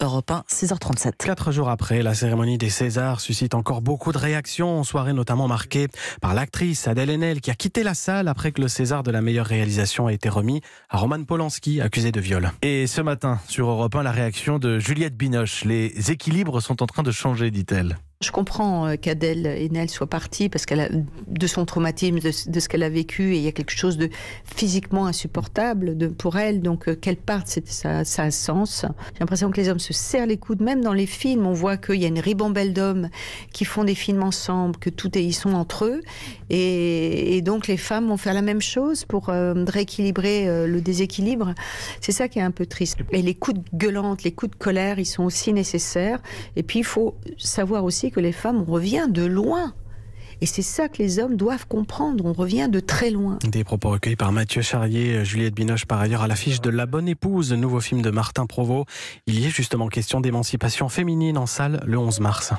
Europe 1, 6h37. Quatre jours après, la cérémonie des Césars suscite encore beaucoup de réactions, en soirée notamment marquée par l'actrice Adèle Haenel qui a quitté la salle après que le César de la meilleure réalisation a été remis à Roman Polanski, accusé de viol. Et ce matin, sur Europe 1, la réaction de Juliette Binoche. Les équilibres sont en train de changer, dit-elle. Je comprends euh, qu'Adèle Haenel soient partie parce qu'elle a de son traumatisme, de, ce qu'elle a vécu, et il y a quelque chose de physiquement insupportable de, pour elle. Donc euh, qu'elle parte, c'est, ça, ça a un sens. J'ai l'impression que les hommes se serrent les coudes, même dans les films. On voit qu'il y a une ribambelle d'hommes qui font des films ensemble, que tout est, ils sont entre eux, et, donc les femmes vont faire la même chose pour euh, rééquilibrer le déséquilibre. C'est ça qui est un peu triste. Et les coups de gueulante, les coups de colère, ils sont aussi nécessaires. Et puis il faut savoir aussi que les femmes, on revient de loin. Et c'est ça que les hommes doivent comprendre. On revient de très loin. Des propos recueillis par Mathieu Charrier, Juliette Binoche, par ailleurs, à l'affiche de La Bonne Épouse, nouveau film de Martin Provost. Il y est justement question d'émancipation féminine en salle le 11 mars.